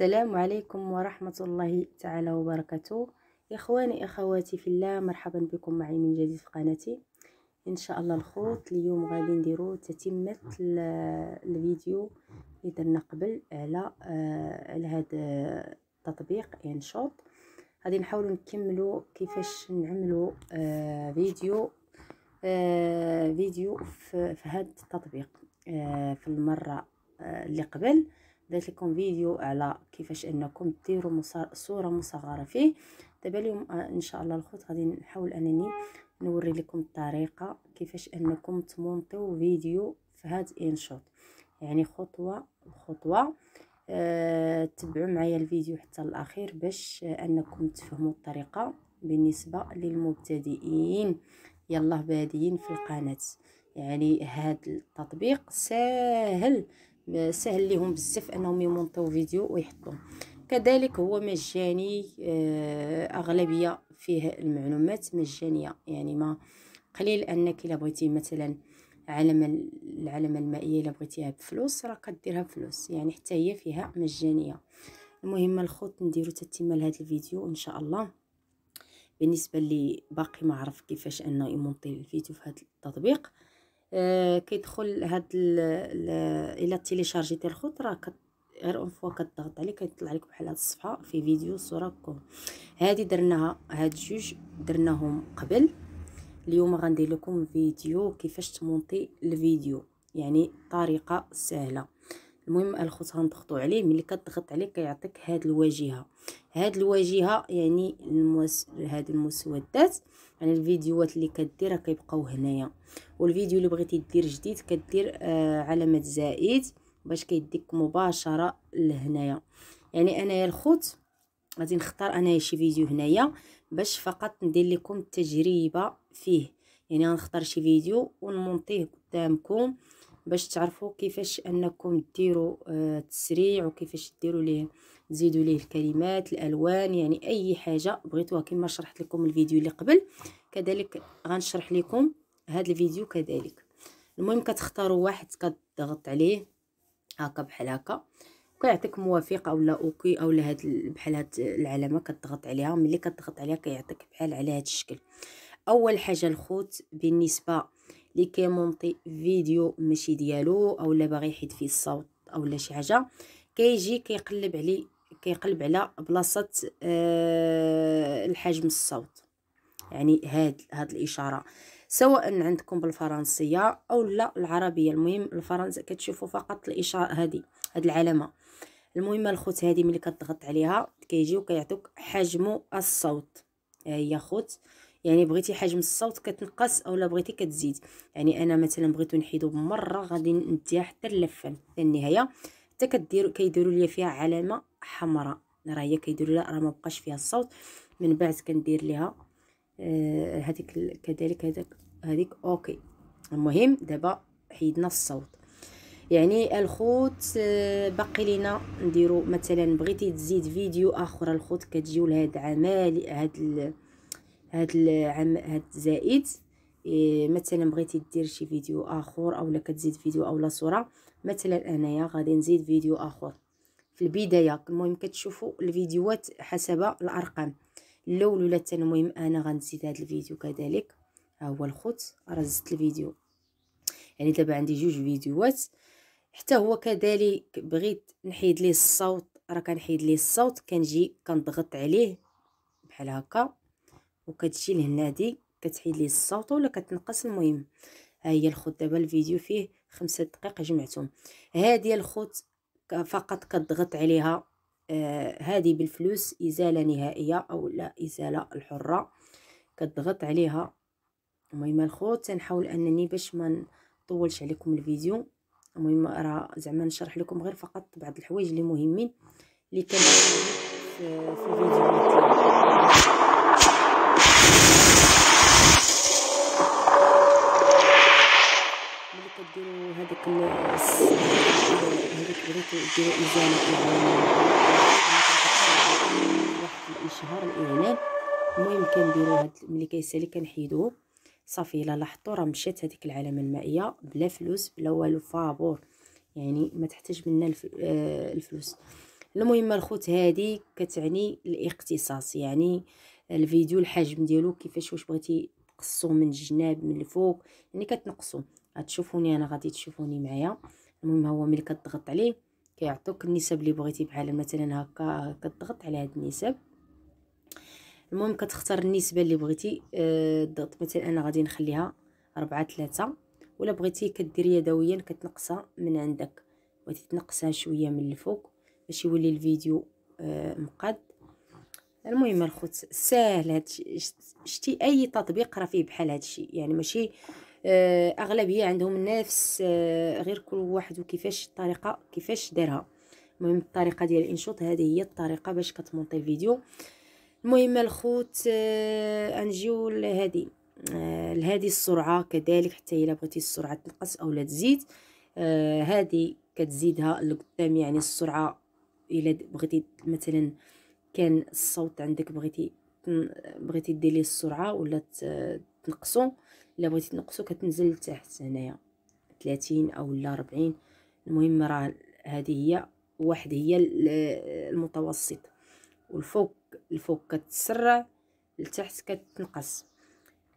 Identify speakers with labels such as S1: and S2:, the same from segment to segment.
S1: السلام عليكم ورحمة الله تعالى وبركاته إخواني إخواتي في الله مرحبا بكم معي من جديد في قناتي إن شاء الله الخوت اليوم غادي نديرو تتمة آه، الفيديو اللي درنا قبل على آه، على هذا آه، التطبيق شوب غادي نحاولوا نكملوا كيفاش نعملوا فيديو فيديو في هذا التطبيق في المرة اللي قبل درت لكم فيديو على كيفاش انكم ديروا صوره مصغره فيه دابا اليوم آه، ان شاء الله الخوت غادي نحاول انني نوري لكم الطريقه كيفاش انكم تمونطيو فيديو في هاد انشوت يعني خطوه بخطوه أه... تبعوا معايا الفيديو حتى الاخير باش انكم تفهموا الطريقه بالنسبه للمبتدئين يلا بادئين في القناه يعني هاد التطبيق ساهل سهل ليهم بزاف انهم يمونطيو فيديو ويحطوه كذلك هو مجاني آه، اغلبيه فيه المعلومات مجانيه يعني ما قليل انك الا بغيتي مثلا علم العلامه المائيه الا بغيتيها بفلوس راه كديرها بفلوس يعني حتى هي فيها مجانيه المهم الخط نديرو تتمه لهذا الفيديو ان شاء الله بالنسبه لي باقي ما عرف كيفاش انه يمونطي الفيديو في هذا التطبيق آه كيدخل هاد الا تيليشارجيتي الخط راه غير اون فوا كتضغط عليه كيطلع لك بحال هاد الصفحه في فيديو صوراكم هادي درناها هاد جوج درناهم قبل اليوم غندير لكم فيديو كيفاش تمونطي الفيديو يعني طريقه سهله المهم الخوت غنضغطو عليه ملي كتضغط عليه كيعطيك هاد الواجهه هاد الواجهه يعني الموس... هاد المسودات يعني الفيديوهات اللي كديرها كيبقاو هنايا والفيديو اللي بغيتي دير جديد كدير آه علامه زائد باش كيديك مباشره لهنايا يعني انايا الخوت غادي نختار انايا شي فيديو هنايا باش فقط ندير لكم التجربه فيه يعني غنختار شي فيديو ونمونطيه قدامكم باش تعرفوا كيفاش انكم ديروا آه، التسريع وكيفاش ديروا ليه تزيدوا ليه الكلمات الالوان يعني اي حاجه بغيتوها كما شرحت لكم الفيديو اللي قبل كذلك غنشرح لكم هذا الفيديو كذلك المهم كتختاروا واحد كتضغط عليه هكا بحال هكا كيعطيك موافق اولا اوكي اولا هاد بحال هاد العلامه كتضغط عليها ملي كتضغط عليها كيعطيك بحال على هاد الشكل اول حاجه الخوت بالنسبه اللي كيمونطي فيديو ماشي ديالو او لا باغي يحيد فيه الصوت او لا شي حاجه كيجي كيقلب عليه كيقلب على بلاصه آه الحجم الصوت يعني هاد هاد الاشاره سواء عندكم بالفرنسيه او لا العربيه المهم الفرنسيه كتشوفوا فقط الاشاره هذه هاد العلامه المهم الخوت هذه ملي كتضغط عليها كيجي وكيعطيك حجم الصوت هي خوت يعني بغيتي حجم الصوت كتنقص اولا بغيتي كتزيد يعني انا مثلا بغيتو نحيدو بمره غادي نديها حتى اللفه حتى النهايه حتى كديروا كيديروا ليا فيها علامه حمراء راه هي كيديروا لها راه ما بقاش فيها الصوت من بعد كندير ليها هذيك آه، كذلك هذاك هذيك اوكي المهم دابا حيدنا الصوت يعني الخوت آه، باقي لينا نديرو مثلا بغيتي تزيد فيديو اخر الخوت كتجيو لهاد عمال هاد هاد العم هاد زائد إيه مثلا بغيتي دير شي فيديو اخر اولا كتزيد فيديو اولا صوره مثلا انايا غادي نزيد فيديو اخر في البدايه المهم كتشوفوا الفيديوهات حسب الارقام الاول ولا الثاني المهم انا غنزيد هذا الفيديو كذلك ها هو الخوت راه زدت الفيديو يعني دابا عندي جوج فيديوهات حتى هو كذلك بغيت نحيد ليه الصوت راه كنحيد ليه الصوت كنجي كنضغط عليه بحال هكا وكتجي لهنادي كتحيد لي الصوت ولا كتنقص المهم ها هي الخوت دابا الفيديو فيه خمسة دقائق جمعتهم هادي الخوت فقط كضغط عليها آه هذه بالفلوس ازاله نهائيه او لا ازاله الحره كضغط عليها المهم الخوت تنحاول انني باش ما نطولش عليكم الفيديو المهم راه زعما نشرح لكم غير فقط بعض الحوايج اللي مهمين اللي كانوا في الفيديو هذيك هذيك هذيك ديروا إزالة واحد الإشهار الإعلان المهم كنديرو هاد ملي كيسالي كنحيدوه صافي الا لاحظتو راه مشات هذيك العلامه المائيه بلا فلوس بلا والو فابور يعني ما تحتاج منا آه، الفلوس المهم الخوت هادي كتعني الاختصاص يعني الفيديو الحجم ديالو كيفاش واش بغيتي تقصو من الجناب من الفوق يعني كتنقصو غتشوفوني انا غادي تشوفوني معايا المهم هو ملي كتضغط عليه كيعطوك النسب اللي بغيتي بحال مثلا هكا كتضغط على هاد النسب المهم كتختار النسبه اللي بغيتي آه، الضغط مثلا انا غادي نخليها 4 3 ولا بغيتي كدير يدويا كتنقصها من عندك بغيتي تنقصها شويه من الفوق باش يولي الفيديو آه، مقاد المهم الخوت ساهل هادشي شتي اي تطبيق راه فيه بحال هادشي يعني ماشي آه، اغلبيه عندهم نفس آه، غير كل واحد وكيفاش الطريقه كيفاش دارها المهم الطريقه ديال الانشوط هذه هي الطريقه باش كتمونطي الفيديو المهم الخوت آه، انجيو لهذه لهذه السرعه كذلك حتى الا بغيتي السرعه تنقص اولا تزيد هذه كتزيدها لقدام يعني السرعه الا بغيتي مثلا كان الصوت عندك بغيتي بغيتي ديري السرعه ولا تنقصو الا بغيتي تنقصو كتنزل لتحت هنايا 30 او لا 40 المهم راه هذه هي واحد هي المتوسط والفوق الفوق كتسرع لتحت كتنقص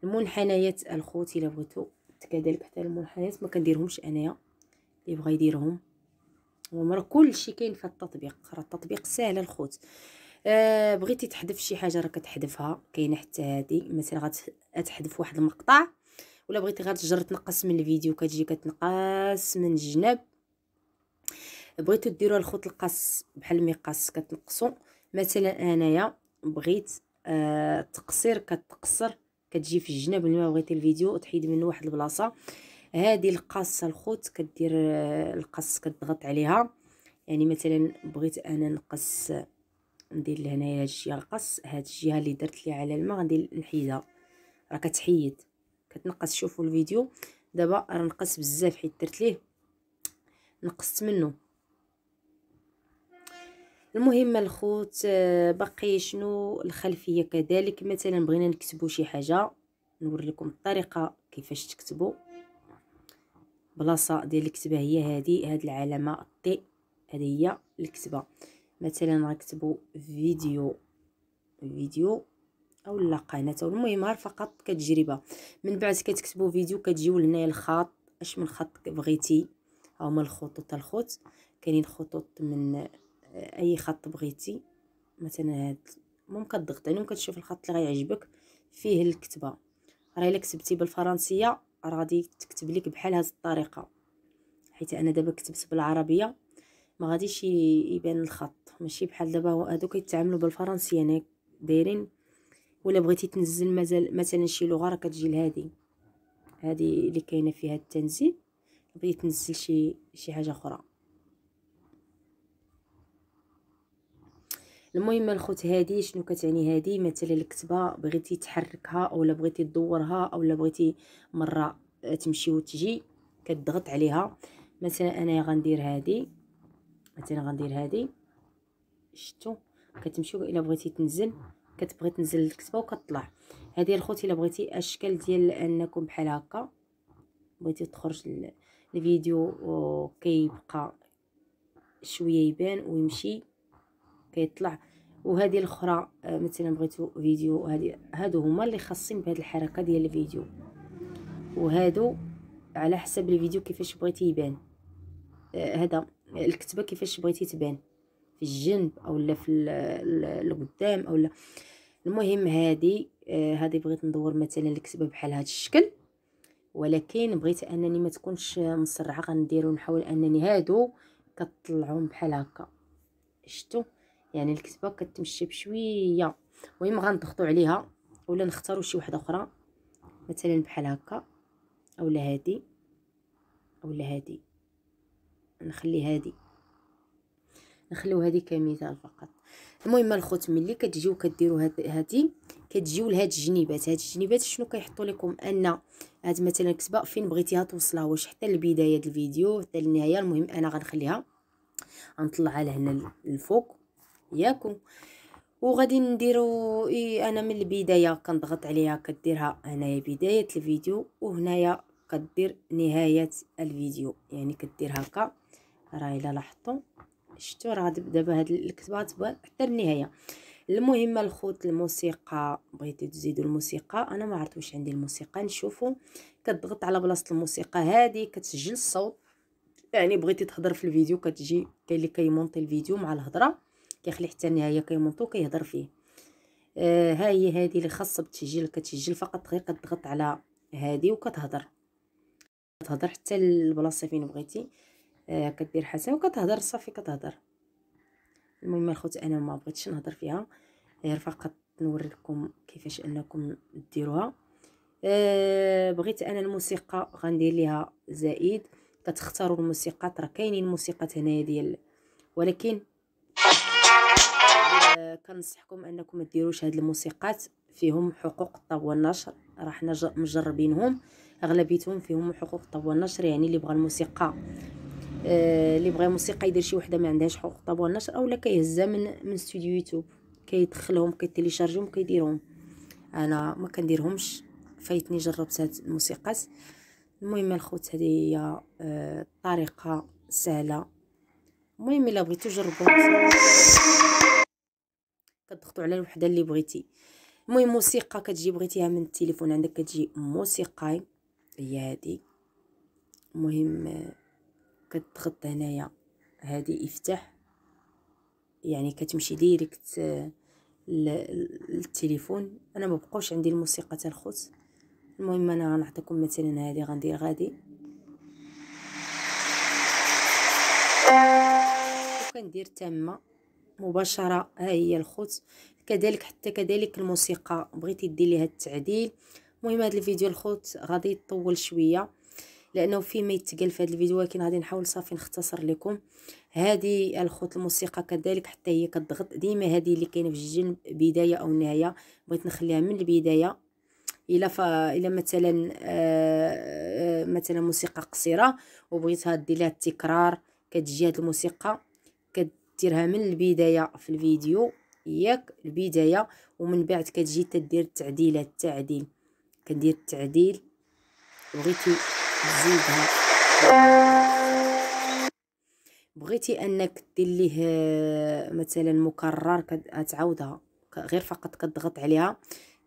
S1: المنحنيات الخوت الا بغيتو كذلك حتى المنحنيات ما كنديرهمش انايا اللي بغى يديرهم راه كلشي كاين في التطبيق راه التطبيق ساهل الخوت آه بغيتي تحذف شي حاجه راه كتحذفها كاينه حتى هذه مثلا غتحذف واحد المقطع ولا بغيتي غير تجر تنقص من الفيديو كتجي كتنقص من الجناب بغيتو ديروا الخط القص بحال المقص كتنقصوا مثلا انايا بغيت آه التقصير كتقصر كتجي في الجناب ملي بغيتي الفيديو تحيد منه واحد البلاصه هذه القاصه الخوت كدير آه، القص كتضغط عليها يعني مثلا بغيت انا نقص ندير لهنايا هاد الجهه القص هاد الجهه اللي درت لي على الماء غندير نحيدها راه كتحيد كتنقص شوفوا الفيديو دابا راه نقص بزاف حيت درت ليه نقصت منه المهم الخوت آه، باقي شنو الخلفيه كذلك مثلا بغينا نكتبوا شي حاجه نوريكم الطريقه كيفاش تكتبوا بلاصه ديال الكتبه هي هذه هاد العلامه تي هذه هي الكتبه مثلا غنكتبوا فيديو فيديو او لا قناه المهم غير فقط كتجربه من بعد كتكتبوا فيديو كتجيو لهنايا الخط اش من خط بغيتي هما الخطوط الخط كاينين خطوط من آه، اي خط بغيتي مثلا هاد المهم كتضغط عليه يعني وكتشوف الخط اللي غيعجبك فيه الكتبه راه الا كتبتي بالفرنسيه راه غادي تكتب لك بحال هاد الطريقه حيت انا دابا كتبت بالعربيه ما غاديش يبان الخط ماشي بحال دابا هادو كيتعاملوا بالفرنسيه انا يعني دايرين ولا بغيتي تنزل مازال مثلا شي لغه راه كتجي لهادي هادي اللي كاينه فيها التنزيل بغيتي تنزل شي شي حاجه اخرى المهم الخوت هادي شنو كتعني هادي مثلا الكتبه بغيتي تحركها اولا بغيتي تدورها اولا بغيتي مره تمشي وتجي كتضغط عليها مثلا انايا غندير هادي مثلا غندير هادي شتو كتمشيو الا بغيتي تنزل كتبغي تنزل الكتبه وكتطلع هذه الخوت الا بغيتي اشكال ديال انكم بحال هكا بغيتي تخرج الفيديو وكيبقى شويه يبان ويمشي كيطلع وهذه الاخرى آه، مثلا بغيتو فيديو هذه هادو هما اللي خاصين بهذه الحركه ديال الفيديو وهادو على حسب الفيديو كيفاش بغيتي يبان آه، هذا الكتبه كيفاش بغيتي تبان في الجنب او لا في القدام او لا المهم هذه آه، هذه بغيت ندور مثلا الكتبه بحال هذا الشكل ولكن بغيت انني ما تكونش مسرعه غنديرو نحاول انني هادو كطلعهم بحال هكا شفتوا يعني الكتبه كتمشي بشويه المهم غنضغطوا عليها ولا نختاروا شي وحده اخرى مثلا بحال هكا اولا هادي اولا هادي نخلي هادي نخليو هذه كمثال فقط المهم الخوت ملي كتجيو كديروا هذه كتجيو لهاد الجنيبات هاد الجنيبات شنو كيحطوا لكم ان هاد مثلا كتبه فين بغيتيها توصلها واش حتى لبدايه الفيديو حتى للنهايه المهم انا غنخليها غنطلعها لهنا الفوق ياكم وغادي نديرو إيه انا من البدايه كنضغط عليها كديرها هنايا بدايه الفيديو وهنايا كدير نهايه الفيديو يعني كدير هكا راه الا لاحظتوا شتو راه دابا هاد الكتبات حتى النهايه المهم الخوت الموسيقى بغيتي تزيدوا الموسيقى انا ما عرفت واش عندي الموسيقى نشوفوا كتضغط على بلاصه الموسيقى هذه كتسجل الصوت يعني بغيتي تهضر في الفيديو كتجي كاين اللي كيمونطي الفيديو مع الهضره كيخلي حتى النهايه كيمونطو كيهضر فيه آه ها هي هذه اللي خاصه بالتسجيل كتسجل فقط غير كتضغط على هذه وكتهضر كتهضر حتى البلاصه فين بغيتي آه، كدير حسن وكتهضر صافي كتهضر المهم الخوت انا ما بغيتش نهضر فيها غير فقط نوري لكم كيفاش انكم ديروها أه بغيت انا الموسيقى غندير ليها زائد كتختاروا الموسيقات راه كاينين موسيقات هنايا ديال ولكن أه كنصحكم انكم ما ديروش هاد الموسيقات فيهم حقوق الطب والنشر راه حنا مجربينهم اغلبيتهم فيهم حقوق الطب والنشر يعني اللي بغى الموسيقى آه، اللي بغى موسيقى يدير شي وحده ما عندهاش حقوق طابور النشر اولا كيهزها من من استوديو يوتيوب كيدخلهم كيتيليشارجيهم كيديرهم انا ما كنديرهمش فايتني جربت هاد الموسيقى المهم الخوت هذه هي الطريقه آه، سهله المهم الا بغيتو جربوها كتضغطوا على الوحده اللي بغيتي المهم موسيقى كتجي بغيتيها من التليفون عندك كتجي موسيقى هي هادي المهم آه، كتضغط هنايا هذه افتح يعني كتمشي ديريكت للتليفون انا ما بقوش عندي الموسيقى الخوت المهم انا غنعطيكم مثلا هذه غندير غادي وكندير تامه مباشره ها هي الخوت كذلك حتى كذلك الموسيقى بغيتي دير ليها التعديل المهم هذا الفيديو الخوت غادي يطول شويه لانه في ما يتقال في هذا الفيديو ولكن غادي نحاول صافي نختصر لكم هذه الخوت الموسيقى كذلك حتى هي كتضغط ديما هذه اللي كاينه في الجنب بدايه او نهايه بغيت نخليها من البدايه الا ف الا مثلا آه مثلا موسيقى قصيره وبغيتها دير لها التكرار كتجي هاد الموسيقى كديرها من البدايه في الفيديو ياك البدايه ومن بعد كتجي تدير التعديلات التعديل كندير التعديل بغيتي زيدها بغيتي انك دير ليه مثلا مكرر كتعاودها غير فقط كتضغط عليها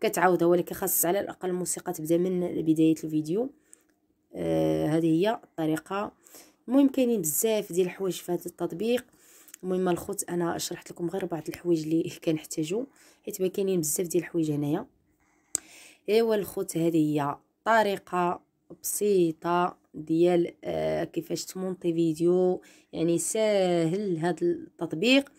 S1: كتعاودها ولكن خاص على الاقل الموسيقى تبدا من بدايه الفيديو آه هذه هي الطريقه المهم كاينين بزاف ديال الحوايج في هذا التطبيق المهم الخوت انا شرحت لكم غير بعض الحوايج اللي كنحتاجو حيت ما كاينين بزاف ديال الحوايج هنايا ايوا الخوت هذه هي الطريقه بسيطه ديال آه، كيفاش تمونطي فيديو يعني ساهل هذا التطبيق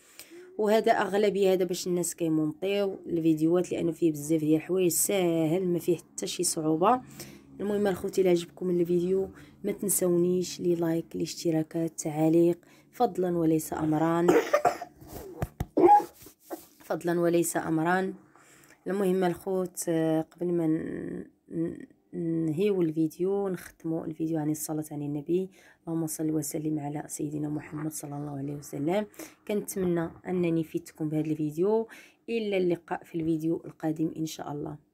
S1: وهذا اغلبيه هذا باش الناس كيمونطيو الفيديوهات لانه فيه بزاف ديال الحوايج ساهل ما فيه حتى شي صعوبه المهم اخوتي لعجبكم عجبكم الفيديو ما تنسونيش لي لايك الاشتراكات تعاليق فضلا وليس امرا فضلا وليس امرا المهم الخوت آه، قبل ما نهيو الفيديو نختمو الفيديو عن الصلاة عن النبي اللهم صل وسلم على سيدنا محمد صلى الله عليه وسلم كنتمنى أنني فيتكم بهذا الفيديو إلى اللقاء في الفيديو القادم إن شاء الله